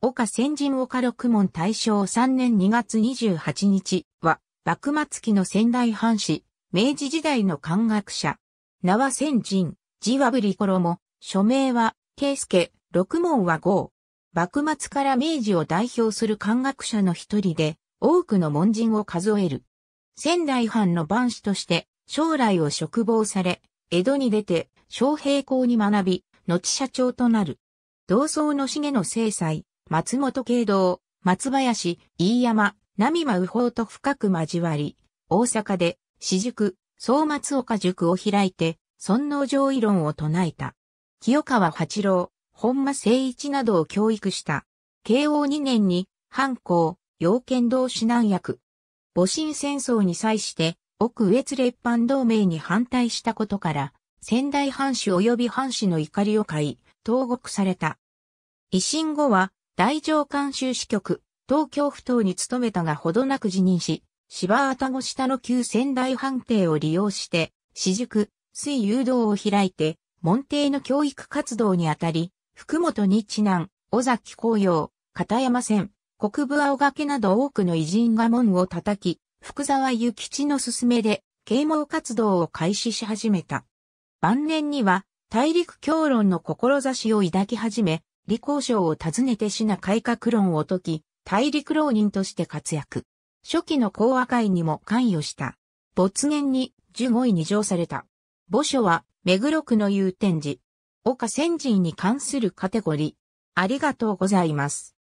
岡先人岡六門大正3年2月28日は、幕末期の仙台藩士、明治時代の漢学者。名は先人、字はぶりも、署名は、圭介、六門は号。幕末から明治を代表する漢学者の一人で、多くの門人を数える。仙台藩の番士として、将来を嘱望され、江戸に出て、昌平校に学び、後社長となる。同窓の重の正妻、松本慶道、松林、飯山、波間右方と深く交わり、大阪で、私塾、総松岡塾を開いて、尊王上位論を唱えた。清川八郎、本間誠一などを教育した。慶応2年に、藩校、養剣道指南役。戊辰戦争に際して、奥越列藩同盟に反対したことから、仙台藩主及び藩主の怒りを買い、投獄された。維新後は、大乗監修支局、東京府等に勤めたがほどなく辞任し、芝たご下の旧仙台藩邸を利用して、私塾、水誘導を開いて、門弟の教育活動にあたり、福本日南、尾崎紅葉、片山線、国部青掛など多くの偉人が門を叩き、福沢諭吉の勧めで、啓蒙活動を開始し始めた。晩年には、大陸教論の志を抱き始め、李光章を訪ねて品改革論を解き、大陸浪人として活躍。初期の講和会にも関与した。没年に15位に上された。墓所は、目黒区の祐天寺。岡仙人に関するカテゴリー。ありがとうございます。